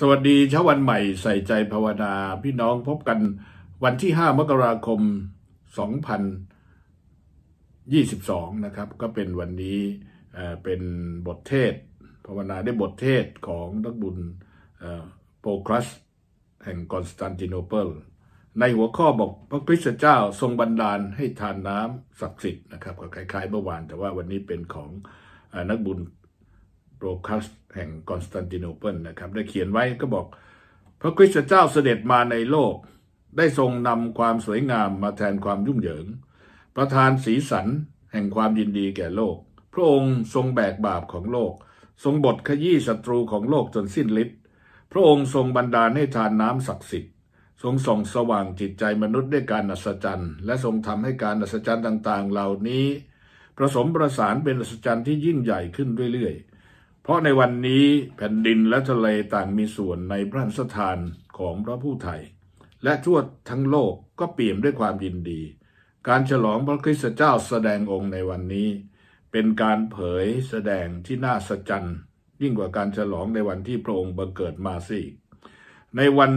สวัสดีเช้าวันใหม่ใส่ใจภาวนาพี่น้องพบกันวันที่ 5 มกราคม 2022นะครับก็เป็นวันนี้เป็นบทเทศ ภาวนาได้บทเทศของนักบุญโปครัส แห่งคอนสแตนติโนเปิลในหัวข้อบอกพระคริสต์เจ้าทรงบันดาลให้ทานน้ำศักดิ์สิทธิ์นะครับ ก็คล้ายๆเมื่อวานแต่ว่าวันนี้เป็นของนักบุญโรคัสแห่งคอนสแตนติโนเปิลนะครับได้เขียนไว้ก็บอก พระคริสต์เจ้าเสด็จมาในโลก ได้ทรงนำความสวยงามมาแทนความยุ่งเหยิง ประทานสีสันแห่งความยินดีแก่โลก พระองค์ทรงแบกบาปของโลก ทรงบทขยี้ศัตรูของโลกจนสิ้นฤทธิ์พระองค์ทรงบันดาลให้ทานน้ำศักดิ์สิทธิ์ทรงส่องสว่างจิตใจมนุษย์ด้วยการอัศจรรย์ และทรงทำให้การอัศจรรย์ต่าง ๆ เหล่านี้ผสมประสานเป็นอัศจรรย์ที่ยิ่งใหญ่ขึ้นเรื่อยๆเพราะในวันนี้แผ่นดินและทะเลต่างมีส่วนในพระสถานของพระผู้ไทยและทั่วทั้งโลกก็เปี่ยมด้วยความยินดี การฉลองพระคริสต์เจ้าแสดงองค์ในวันนี้ เป็นการเผยแสดงที่น่าสะใจยิ่งกว่าการฉลองในวันที่พระองค์บังเกิดมาสิในวัน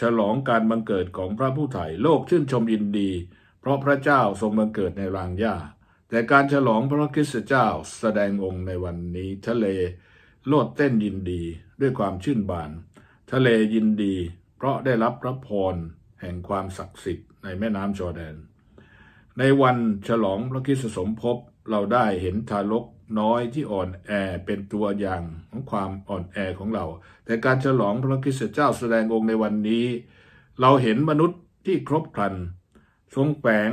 ฉลองการบังเกิดของพระผู้ไถ่โลกชื่นชมยินดี เพราะพระเจ้าทรงบังเกิดในรางหญ้าแต่การฉลองพระคริสต์เจ้าแสดงองค์ในวันนี้ทะเลโลดเต้นยินดีด้วยความชื่นบาน ทะเลยินดี เพราะได้รับพระพรแห่งความศักดิ์สิทธิ์ในแม่น้ำจอแดน ในวันฉลองพระคิสสมภพเราได้เห็นทารกน้อยที่อ่อนแอเป็นตัวอย่างของความอ่อนแอของเรา แต่การฉลองพระคิสเจ้าแสดงองค์ในวันนี้ เราเห็นมนุษย์ที่ครบครันทรงแฝง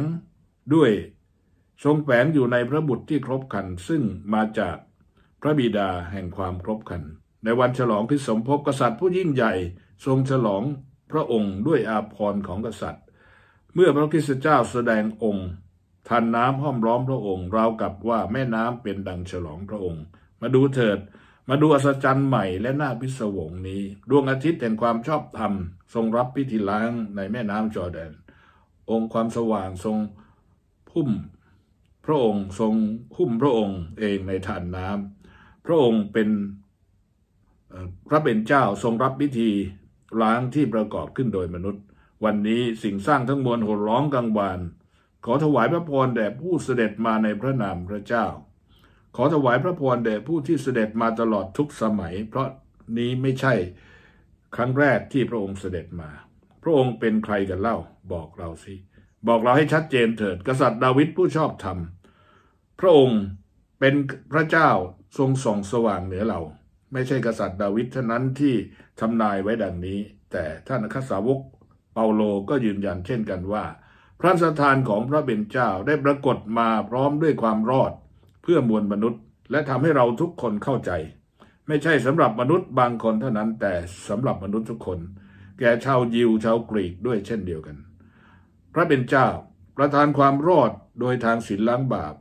ด้วย ทรงแฝงอยู่ในพระบุตรที่ครบครันซึ่งมาจากพระบิดาแห่งความครบคัน ในวันฉลองที่สมภพกษัตริย์ ผู้ยิ่งใหญ่ทรงฉลองพระองค์ด้วยอาภรณ์ของกษัตริย์ เมื่อพระคริสตเจ้าแสดงองค์ทานน้ำห้อมล้อมพระองค์ราวกับว่าแม่น้ำเป็นดังฉลองพระองค์ มาดูเถิด มาดูอัศจรรย์ใหม่และหน้าพิศวงนี้ดวงอาทิตย์แห่งความชอบธรรม ทรงรับพิธีล้างในแม่น้ำจอแดน องค์ความสว่างทรงพุ่มพระองค์ทรงพุ่มพระองค์ เองในฐานน้ำพระองค์เป็นพระเป็นเจ้าทรงรับพิธีล้างที่ประกอบขึ้นโดยมนุษย์ วันนี้สิ่งสร้างทั้งมวลโหร้องกังวาน ขอถวายพระพรแด่ผู้เสด็จมาในพระนามพระเจ้า ขอถวายพระพรแด่ผู้ที่เสด็จมาตลอดทุกสมัย เพราะนี้ไม่ใช่ครั้งแรกที่พระองค์เสด็จมา พระองค์เป็นใครกันเล่าบอกเราสิ บอกเราให้ชัดเจนเถิดกษัตริย์ดาวิดผู้ชอบธรรม พระองค์เป็นพระเจ้าทรงส่องสว่างเหนือเรา ไม่ใช่กษัตริย์ดาวิดเท่านั้นที่ทำนายไว้ดังนี้ แต่ท่านค้าสาวกเปาโลก็ยืนยันเช่นกันว่า พระสถานของพระเบญเจ้าได้ปรากฏมาพร้อมด้วยความรอดเพื่อมวลมนุษย์ และทำให้เราทุกคนเข้าใจ ไม่ใช่สำหรับมนุษย์บางคนเท่านั้นแต่สำหรับมนุษย์ทุกคน แก่ชาวยิวชาวกรีกด้วยเช่นเดียวกัน พระเบญเจ้าประทานความรอดโดยทางศีลล้างบาป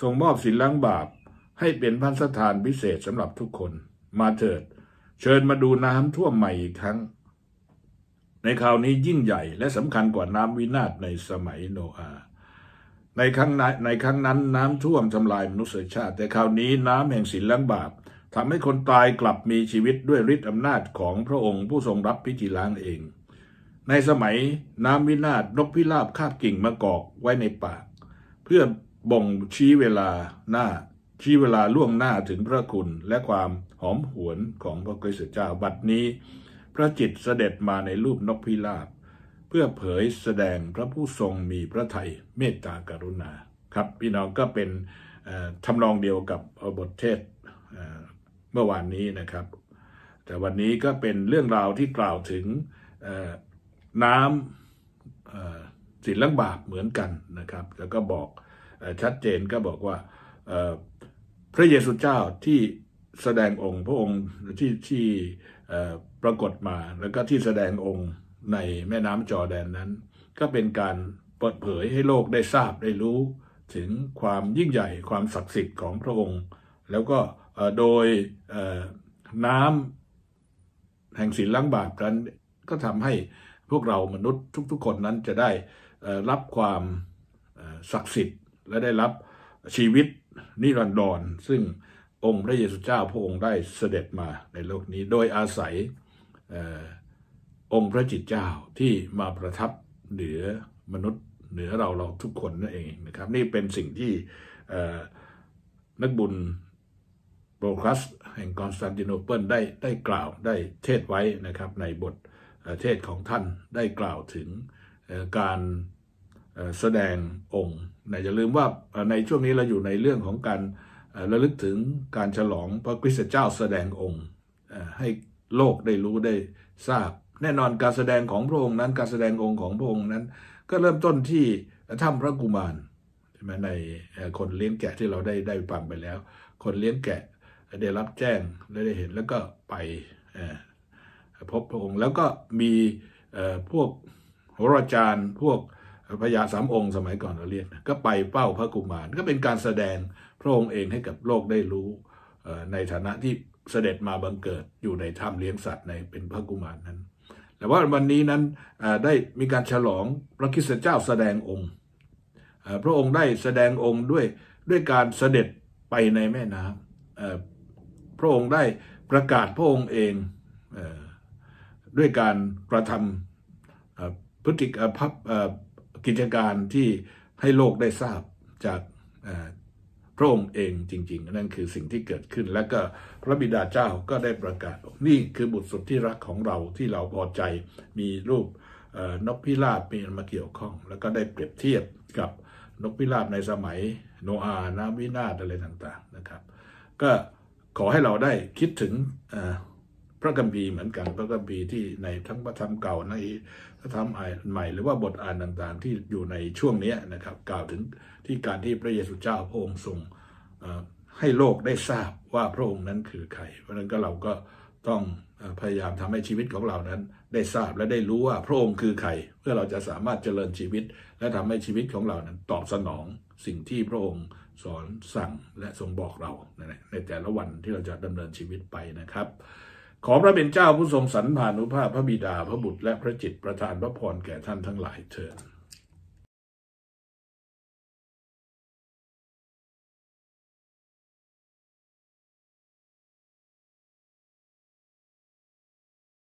ทรงมอบศีลล้างบาปให้เป็นพันสถานพิเศษสำหรับทุกคน มาเถิด เชิญมาดูน้ำท่วมใหม่อีกครั้ง ในคราวนี้ยิ่งใหญ่และสำคัญกว่าน้ำวินาศในสมัยโนอา ในครั้งนั้นในครั้งนั้นน้ำท่วมทำลายมนุษยชาติ แต่คราวนี้น้ำแห่งศีลและบาปทำให้คนตายกลับมีชีวิตด้วยฤทธิ์อำนาจของพระองค์ผู้ทรงรับพิจิล้างเอง ในสมัยน้ำวินาศนกพิราบคาบกิ่งมะกอกไว้ในปาก เพื่อบ่งชี้เวลาหน้าชี้เวลาล่วงหน้าถึงพระคุณและความหอมหวนของพระคริสต์เจ้าบัดนี้พระจิตเสด็จมาในรูปนกพิราบ เพื่อเผยแสดงพระผู้ทรงมีพระทัยเมตตากรุณาครับพี่น้องก็เป็นทำนองเดียวกับบทเทศเมื่อวานนี้นะครับ แต่วันนี้ก็เป็นเรื่องราวที่กล่าวถึงน้ำศิลังบาปเหมือนกันนะครับ แล้วก็บอกชัดเจนก็บอกว่าพระเยซูเจ้าที่แสดงองค์พระองค์ที่ที่ปรากฏมาแล้วก็ที่แสดงองค์ในแม่น้ำจอแดนนั้น ก็เป็นการเปิดเผยให้โลกได้ทราบได้รู้ถึงความยิ่งใหญ่ความศักดิ์สิทธิ์ของพระองค์ แล้วก็โดยน้ำแห่งศีลล้างบาปนั้นก็ทำให้พวกเรามนุษย์ ทุกๆคนนั้นจะได้รับความศักดิ์สิทธิ์ และได้รับชีวิตนิรันดรซึ่งองค์พระเยซูเจ้าพระองค์ได้เสด็จมาในโลกนี้โดยอาศัยองค์พระจิตเจ้าที่มาประทับเหนือมนุษย์เหนือเราเราทุกคนนั่นเองนะครับ นี่เป็นสิ่งที่นักบุญโปรคัสแห่งกอนสแตนติโนเปิลได้ได้กล่าวได้เทศไว้นะครับในบทเทศของท่านได้กล่าวถึงการแสดงองค์นะอย่าลืมว่าในช่วงนี้เราอยู่ในเรื่องของการระลึกถึงการฉลองพระคริสตเจ้าแสดงองค์ ให้โลกได้รู้ได้ทราบ แน่นอนการแสดงของพระองค์นั้น การแสดงองค์ของพระองค์นั้น ก็เริ่มต้นที่ถ้ำพระกุมารใช่ไหมในคนเลี้ยงแกะที่เราได้ได้ฟังไปแล้ว คนเลี้ยงแกะได้รับแจ้งและได้เห็นแล้วก็ไปพบพระองค์แล้วก็มีพวกโหราจารย์พวกพระยาสามองค์สมัยก่อนเราเรียกก็ไปเป้าพระกุมาร ก็เป็นการแสดงพระองค์เองให้กับโลกได้รู้ในฐานะที่เสด็จมาบังเกิดอยู่ในถ้ำเลี้ยงสัตว์ในเป็นพระกุมารนั้น แต่ว่าวันนี้นั้นได้มีการฉลองพระคิสเจ้าแสดงองค์พระองค์ได้แสดงองค์ด้วยด้วยการเสด็จไปในแม่น้ำพระองค์ได้ประกาศพระองค์เองด้วยการกระทำพฤติกรรมกิจการที่ให้โลกได้ทราบจากพระองค์เองจริงๆ นั่นคือสิ่งที่เกิดขึ้น และก็พระบิดาเจ้าก็ได้ประกาศนี่คือบุตรสุดที่รักของเราที่เราพอใจมีรูปนกพิราบมีมาเกี่ยวข้อง แล้วก็ได้เปรียบเทียบกับนกพิราบในสมัย โนอาห์น้ำวินาศอะไรต่างๆนะครับ ก็ขอให้เราได้คิดถึงระคัมภีร์เหมือนกันพระคัมภีร์ที่ในทั้งพระธรรมเก่าในพระธรรมใหม่หรือว่าบทอ่านต่างๆ ที่อยู่ในช่วงนี้นะครับกล่าวถึงที่การที่พระเยซูเจ้าพระองค์ทรงให้โลกได้ทราบว่าพระองค์นั้นคือใครเพราะนั้นก็เราก็ต้องพยายามทำให้ชีวิตของเรานั้นได้ทราบและได้รู้ว่าพระองค์คือใคร เพื่อเราจะสามารถเจริญชีวิต และทำให้ชีวิตของเรานั้นตอบสนอง สิ่งที่พระองค์สอนสั่งและทรงบอกเรา ในแต่ละวันที่เราจะดำเนินชีวิตไปนะครับขอพระเป็นเจ้าผู้ทรงสรรพานุภาพพระบิดาพระบุตร และพระจิตประทานพระพร แก่ท่านทั้งหลายเถิด